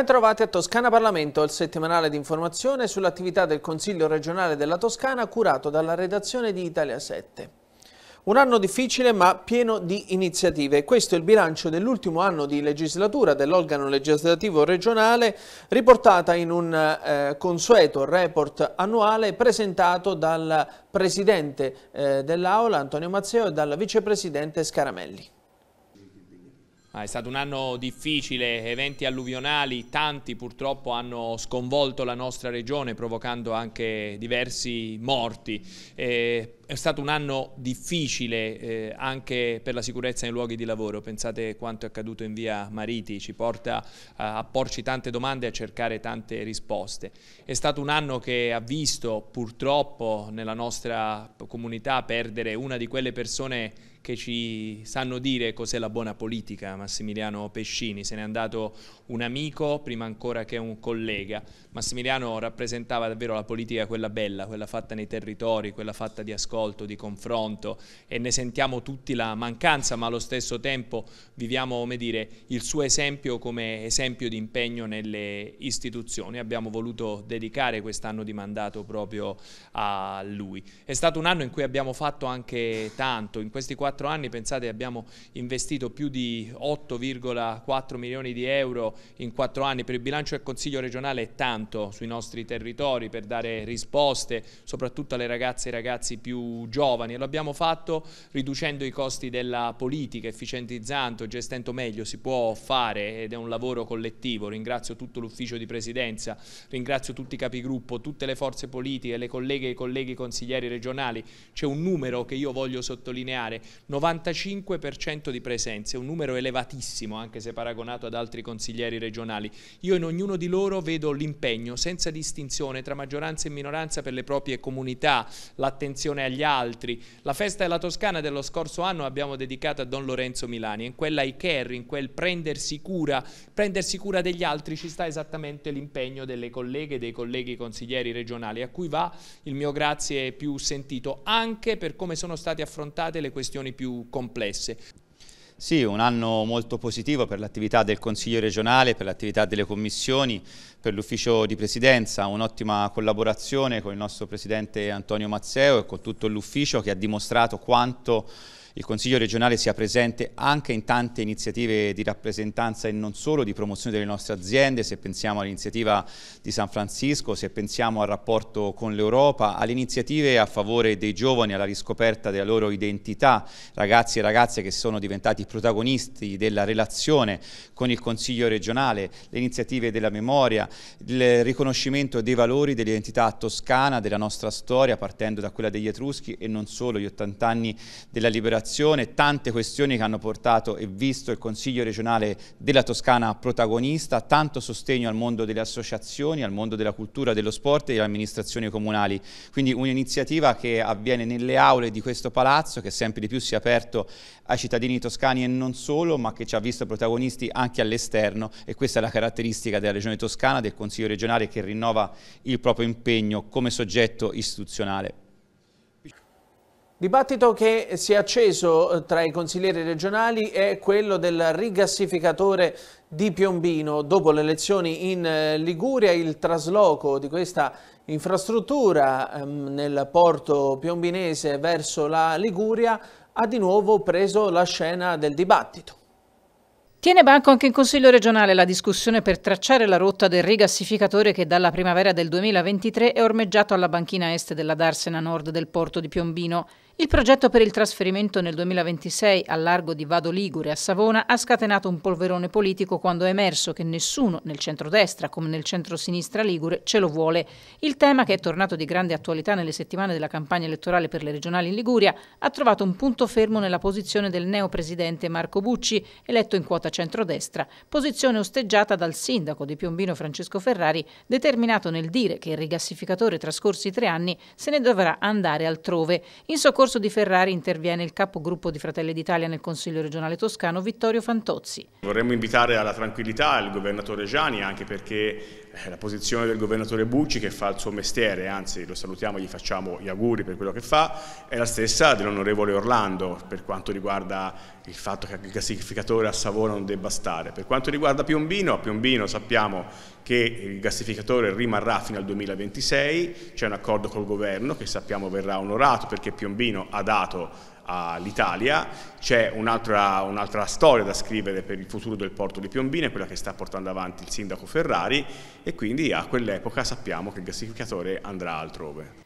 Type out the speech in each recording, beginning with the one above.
Bentrovati a Toscana Parlamento, il settimanale di informazione sull'attività del Consiglio regionale della Toscana curato dalla redazione di Italia 7. Un anno difficile ma pieno di iniziative. Questo è il bilancio dell'ultimo anno di legislatura dell'organo legislativo regionale riportata in un eh, consueto report annuale presentato dal presidente eh, dell'Aula Antonio Mazzeo e dal vicepresidente Scaramelli. Ah, è stato un anno difficile, eventi alluvionali, tanti purtroppo hanno sconvolto la nostra regione provocando anche diversi morti. Eh, è stato un anno difficile eh, anche per la sicurezza nei luoghi di lavoro, pensate quanto è accaduto in via Mariti, ci porta a porci tante domande e a cercare tante risposte. È stato un anno che ha visto purtroppo nella nostra comunità perdere una di quelle persone che ci sanno dire cos'è la buona politica, Massimiliano Pescini, se n'è andato un amico prima ancora che un collega. Massimiliano rappresentava davvero la politica quella bella, quella fatta nei territori, quella fatta di ascolto, di confronto e ne sentiamo tutti la mancanza, ma allo stesso tempo viviamo come dire, il suo esempio come esempio di impegno nelle istituzioni. Abbiamo voluto dedicare quest'anno di mandato proprio a lui. È stato un anno in cui abbiamo fatto anche tanto, in questi quattro 4 anni, pensate abbiamo investito più di 8,4 milioni di euro in quattro anni, per il bilancio del Consiglio regionale è tanto sui nostri territori per dare risposte soprattutto alle ragazze e ai ragazzi più giovani e lo abbiamo fatto riducendo i costi della politica, efficientizzando, gestendo meglio, si può fare ed è un lavoro collettivo, ringrazio tutto l'ufficio di presidenza, ringrazio tutti i capigruppo, tutte le forze politiche, le colleghe e i colleghi consiglieri regionali, c'è un numero che io voglio sottolineare, 95% di presenze, un numero elevatissimo anche se paragonato ad altri consiglieri regionali. Io in ognuno di loro vedo l'impegno senza distinzione tra maggioranza e minoranza per le proprie comunità, l'attenzione agli altri. La festa della Toscana dello scorso anno abbiamo dedicato a Don Lorenzo Milani, in quella i care, in quel prendersi cura, prendersi cura degli altri ci sta esattamente l'impegno delle colleghe e dei colleghi consiglieri regionali a cui va il mio grazie più sentito, anche per come sono state affrontate le questioni più più complesse. Sì, un anno molto positivo per l'attività del Consiglio regionale, per l'attività delle commissioni, per l'ufficio di presidenza, un'ottima collaborazione con il nostro presidente Antonio Mazzeo e con tutto l'ufficio che ha dimostrato quanto il Consiglio regionale sia presente anche in tante iniziative di rappresentanza e non solo di promozione delle nostre aziende, se pensiamo all'iniziativa di San Francisco, se pensiamo al rapporto con l'Europa, alle iniziative a favore dei giovani, alla riscoperta della loro identità, ragazzi e ragazze che sono diventati protagonisti della relazione con il Consiglio regionale, le iniziative della memoria, il riconoscimento dei valori dell'identità toscana, della nostra storia, partendo da quella degli Etruschi e non solo, gli 80 anni della liberazione collaborazione, tante questioni che hanno portato e visto il Consiglio regionale della Toscana protagonista, tanto sostegno al mondo delle associazioni, al mondo della cultura, dello sport e delle amministrazioni comunali. Quindi un'iniziativa che avviene nelle aule di questo palazzo, che sempre di più si è aperto ai cittadini toscani e non solo, ma che ci ha visto protagonisti anche all'esterno e questa è la caratteristica della Regione Toscana, del Consiglio regionale che rinnova il proprio impegno come soggetto istituzionale. Dibattito che si è acceso eh, tra i consiglieri regionali è quello del rigassificatore di Piombino. Dopo le elezioni in eh, Liguria, il trasloco di questa infrastruttura ehm, nel porto piombinese verso la Liguria ha di nuovo preso la scena del dibattito. Tiene banco anche in Consiglio regionale la discussione per tracciare la rotta del rigassificatore che dalla primavera del 2023 è ormeggiato alla banchina est della Darsena nord del porto di Piombino. Il progetto per il trasferimento nel 2026 al largo di Vado Ligure a Savona ha scatenato un polverone politico quando è emerso che nessuno nel centrodestra come nel centrosinistra Ligure ce lo vuole. Il tema, che è tornato di grande attualità nelle settimane della campagna elettorale per le regionali in Liguria, ha trovato un punto fermo nella posizione del neopresidente Marco Bucci, eletto in quota centrodestra, posizione osteggiata dal sindaco di Piombino Francesco Ferrari, determinato nel dire che il rigassificatore trascorsi tre anni se ne dovrà andare altrove. In soccorso di Ferrari interviene il capogruppo di Fratelli d'Italia nel Consiglio regionale toscano Vittorio Fantozzi. Vorremmo invitare alla tranquillità il governatore Giani anche perché eh, la posizione del governatore Bucci che fa il suo mestiere, anzi lo salutiamo, e gli facciamo gli auguri per quello che fa, è la stessa dell'onorevole Orlando per quanto riguarda il fatto che il gasificatore a Savona non debba stare. Per quanto riguarda Piombino, a Piombino sappiamo che il gasificatore rimarrà fino al 2026, c'è un accordo col governo che sappiamo verrà onorato perché Piombino ha dato all'Italia, c'è un'altra, un'altra, storia da scrivere per il futuro del porto di Piombino, quella che sta portando avanti il sindaco Ferrari e quindi a quell'epoca sappiamo che il gasificatore andrà altrove.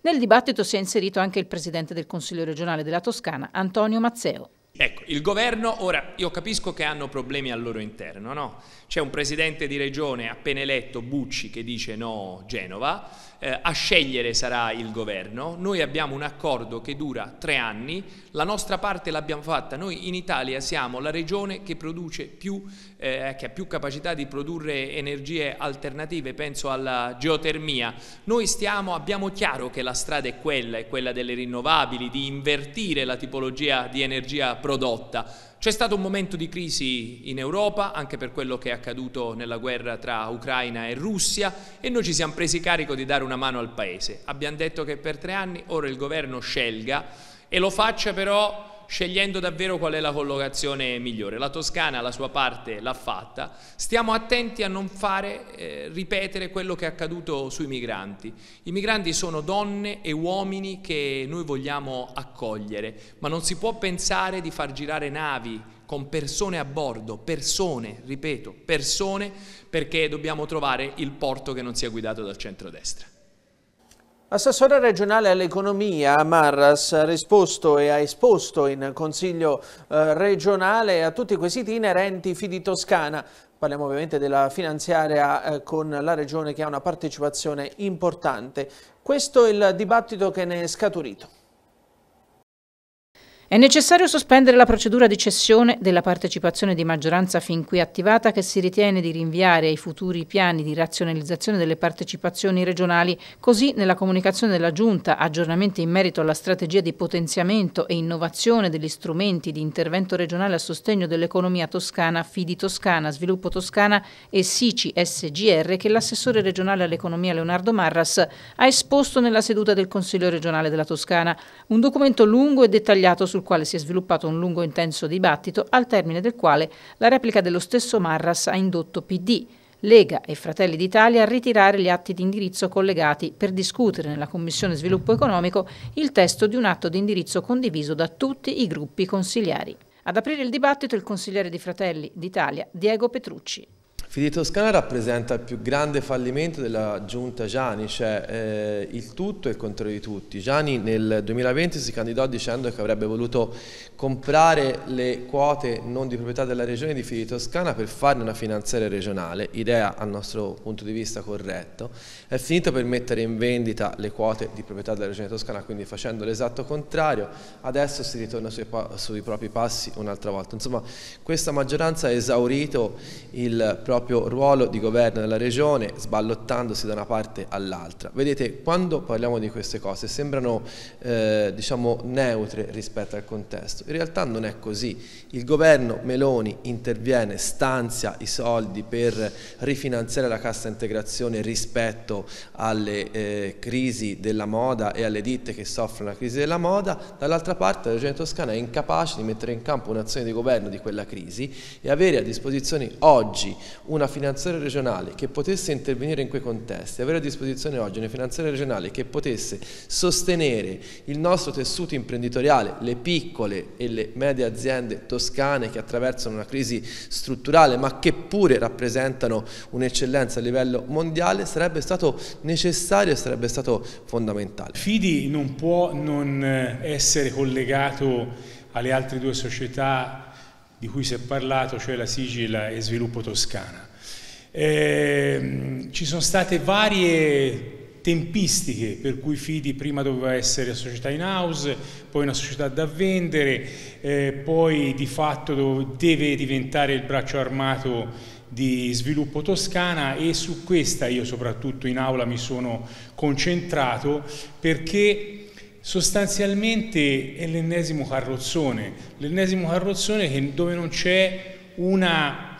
Nel dibattito si è inserito anche il presidente del Consiglio regionale della Toscana, Antonio Mazzeo. Ecco, il governo, ora io capisco che hanno problemi al loro interno, no? C'è un presidente di regione appena eletto, Bucci, che dice no Genova, eh, a scegliere sarà il governo, noi abbiamo un accordo che dura tre anni, la nostra parte l'abbiamo fatta, noi in Italia siamo la regione che, produce più, eh, che ha più capacità di produrre energie alternative, penso alla geotermia, noi stiamo, abbiamo chiaro che la strada è quella, è quella delle rinnovabili, di invertire la tipologia di energia prodotta, prodotta. C'è stato un momento di crisi in Europa, anche per quello che è accaduto nella guerra tra Ucraina e Russia, e noi ci siamo presi carico di dare una mano al Paese. Abbiamo detto che per tre anni ora il governo scelga e lo faccia però scegliendo davvero qual è la collocazione migliore. La Toscana la sua parte l'ha fatta, stiamo attenti a non fare eh, ripetere quello che è accaduto sui migranti. I migranti sono donne e uomini che noi vogliamo accogliere, ma non si può pensare di far girare navi con persone a bordo, persone, ripeto, persone, perché dobbiamo trovare il porto che non sia guidato dal centrodestra. Assessore regionale all'economia Marras ha risposto e ha esposto in consiglio eh, regionale a tutti i quesiti inerenti Fidi Toscana. Parliamo ovviamente della finanziaria eh, con la regione che ha una partecipazione importante. Questo è il dibattito che ne è scaturito. È necessario sospendere la procedura di cessione della partecipazione di maggioranza fin qui attivata che si ritiene di rinviare ai futuri piani di razionalizzazione delle partecipazioni regionali, così nella comunicazione della Giunta aggiornamenti in merito alla strategia di potenziamento e innovazione degli strumenti di intervento regionale a sostegno dell'economia toscana, Fidi Toscana, Sviluppo Toscana e SICI SGR che l'assessore regionale all'economia Leonardo Marras ha esposto nella seduta del Consiglio regionale della Toscana, un documento lungo e dettagliato sul sul quale si è sviluppato un lungo e intenso dibattito, al termine del quale la replica dello stesso Marras ha indotto PD, Lega e Fratelli d'Italia a ritirare gli atti di indirizzo collegati per discutere nella Commissione Sviluppo Economico il testo di un atto di indirizzo condiviso da tutti i gruppi consigliari. Ad aprire il dibattito il consigliere di Fratelli d'Italia Diego Petrucci. Fidi Toscana rappresenta il più grande fallimento della giunta Gianni, cioè eh, il tutto e il contro di tutti. Gianni nel 2020 si candidò dicendo che avrebbe voluto comprare le quote non di proprietà della regione di Fidi Toscana per farne una finanziaria regionale, idea a nostro punto di vista corretto. È finito per mettere in vendita le quote di proprietà della regione toscana, quindi facendo l'esatto contrario. Adesso si ritorna sui, sui propri passi un'altra volta. Insomma, questa maggioranza ha esaurito il proprio proprio ruolo di governo della regione sballottandosi da una parte all'altra. Vedete, quando parliamo di queste cose sembrano eh, diciamo neutre rispetto al contesto, in realtà non è così. Il governo Meloni interviene, stanzia i soldi per rifinanziare la cassa integrazione rispetto alle eh, crisi della moda e alle ditte che soffrono la crisi della moda, dall'altra parte la regione toscana è incapace di mettere in campo un'azione di governo di quella crisi e avere a disposizione oggi una finanziaria regionale che potesse intervenire in quei contesti, avere a disposizione oggi una finanziaria regionale che potesse sostenere il nostro tessuto imprenditoriale, le piccole e le medie aziende toscane che attraversano una crisi strutturale ma che pure rappresentano un'eccellenza a livello mondiale, sarebbe stato necessario e sarebbe stato fondamentale. Fidi non può non eh, essere collegato alle altre due società di cui si è parlato, cioè la sigila e sviluppo toscana. Eh, ci sono state varie tempistiche per cui Fidi prima doveva essere una società in house, poi una società da vendere, eh, poi di fatto deve diventare il braccio armato di sviluppo toscana e su questa io soprattutto in aula mi sono concentrato perché sostanzialmente è l'ennesimo carrozzone, l'ennesimo carrozzone che, dove non c'è una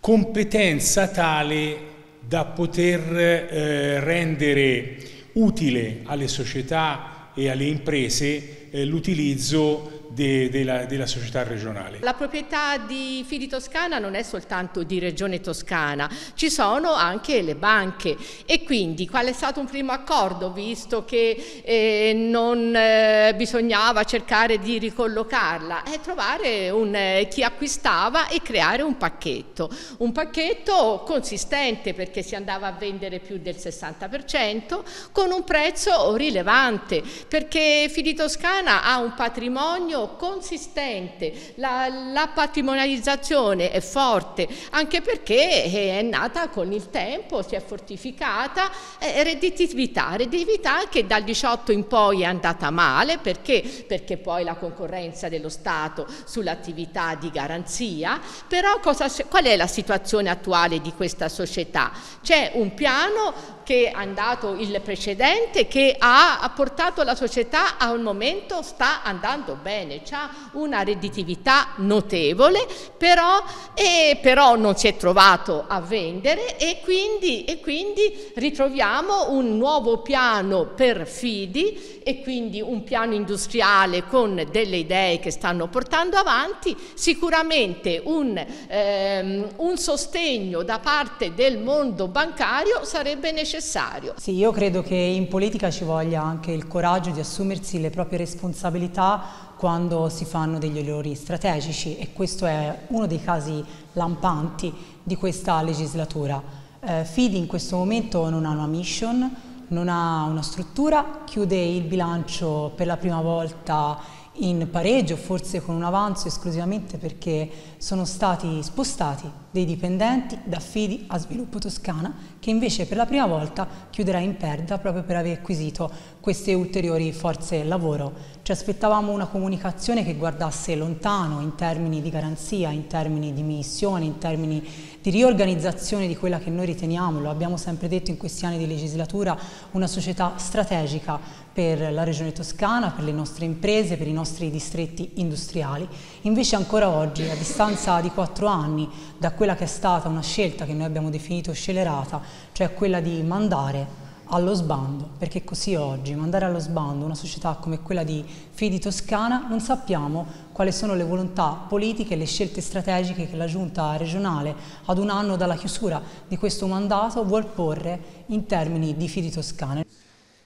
competenza tale da poter eh, rendere utile alle società e alle imprese eh, l'utilizzo della de de società regionale. La proprietà di Fidi Toscana non è soltanto di Regione Toscana, ci sono anche le banche e quindi qual è stato un primo accordo visto che eh, non eh, bisognava cercare di ricollocarla? È trovare un, eh, chi acquistava e creare un pacchetto, un pacchetto consistente perché si andava a vendere più del 60% con un prezzo rilevante perché Fili Toscana ha un patrimonio consistente, la, la patrimonializzazione è forte, anche perché eh, è nata con il tempo, si è fortificata, eh, redditività, redditività che dal 18 in poi è andata male perché, perché poi la concorrenza dello Stato sull'attività di garanzia, però cosa, qual è la situazione attuale di questa società? C'è un piano che ha dato il precedente, che ha, portato la società a un momento, sta andando bene, ha una redditività notevole, però, e però, non si è trovato a vendere e quindi, e quindi ritroviamo un nuovo piano per Fidi e quindi un piano industriale con delle idee che stanno portando avanti, sicuramente un, ehm, un sostegno da parte del mondo bancario sarebbe necessario necessario. Sì, io credo che in politica ci voglia anche il coraggio di assumersi le proprie responsabilità quando si fanno degli errori strategici e questo è uno dei casi lampanti di questa legislatura. Eh, FIDI in questo momento non ha una mission, non ha una struttura, chiude il bilancio per la prima volta in pareggio, forse con un avanzo esclusivamente perché sono stati spostati dei dipendenti da Fidi a Sviluppo Toscana, che invece per la prima volta chiuderà in perda proprio per aver acquisito queste ulteriori forze lavoro. Ci aspettavamo una comunicazione che guardasse lontano in termini di garanzia, in termini di missione, in termini di riorganizzazione di quella che noi riteniamo, lo abbiamo sempre detto in questi anni di legislatura, una società strategica per la regione toscana, per le nostre imprese, per i nostri distretti industriali. Invece ancora oggi, a distanza di quattro anni da quella che è stata una scelta che noi abbiamo definito scelerata, cioè quella di mandare allo sbando, perché così oggi mandare allo sbando una società come quella di Fidi Toscana non sappiamo quali sono le volontà politiche e le scelte strategiche che la Giunta regionale ad un anno dalla chiusura di questo mandato vuol porre in termini di Fidi Toscana.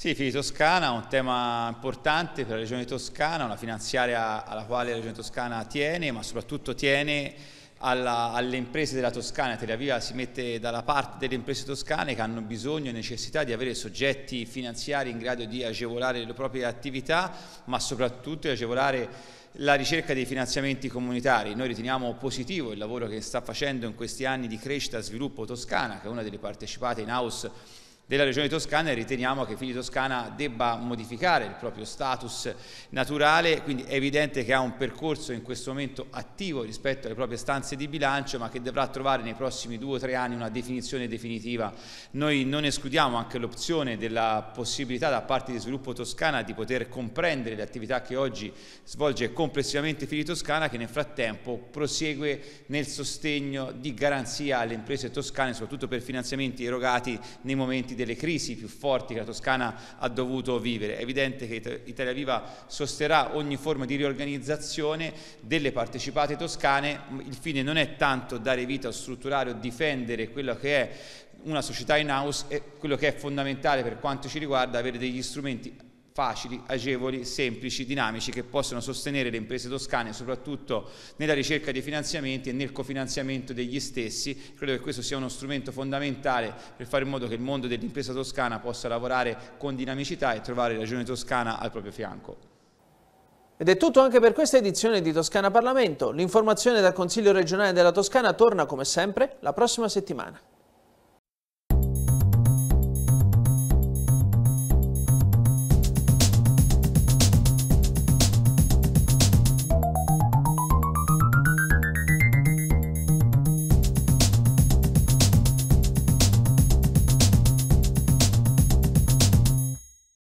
Sì, Fili Toscana, è un tema importante per la Regione Toscana, una finanziaria alla quale la Regione Toscana tiene, ma soprattutto tiene alla, alle imprese della Toscana. Tel Aviv si mette dalla parte delle imprese toscane che hanno bisogno e necessità di avere soggetti finanziari in grado di agevolare le proprie attività, ma soprattutto di agevolare la ricerca dei finanziamenti comunitari. Noi riteniamo positivo il lavoro che sta facendo in questi anni di crescita e sviluppo Toscana, che è una delle partecipate in house della regione toscana e riteniamo che Figli Toscana debba modificare il proprio status naturale, quindi è evidente che ha un percorso in questo momento attivo rispetto alle proprie stanze di bilancio, ma che dovrà trovare nei prossimi due o tre anni una definizione definitiva. Noi non escludiamo anche l'opzione della possibilità da parte di Sviluppo Toscana di poter comprendere le attività che oggi svolge complessivamente Figli Toscana, che nel frattempo prosegue nel sostegno di garanzia alle imprese toscane, soprattutto per finanziamenti erogati nei momenti delle crisi più forti che la Toscana ha dovuto vivere. È evidente che Italia Viva sosterrà ogni forma di riorganizzazione delle partecipate toscane, il fine non è tanto dare vita a strutturare o difendere quello che è una società in house, è quello che è fondamentale per quanto ci riguarda avere degli strumenti facili, agevoli, semplici, dinamici che possono sostenere le imprese toscane soprattutto nella ricerca dei finanziamenti e nel cofinanziamento degli stessi. Credo che questo sia uno strumento fondamentale per fare in modo che il mondo dell'impresa toscana possa lavorare con dinamicità e trovare la regione toscana al proprio fianco. Ed è tutto anche per questa edizione di Toscana Parlamento. L'informazione dal Consiglio regionale della Toscana torna come sempre la prossima settimana.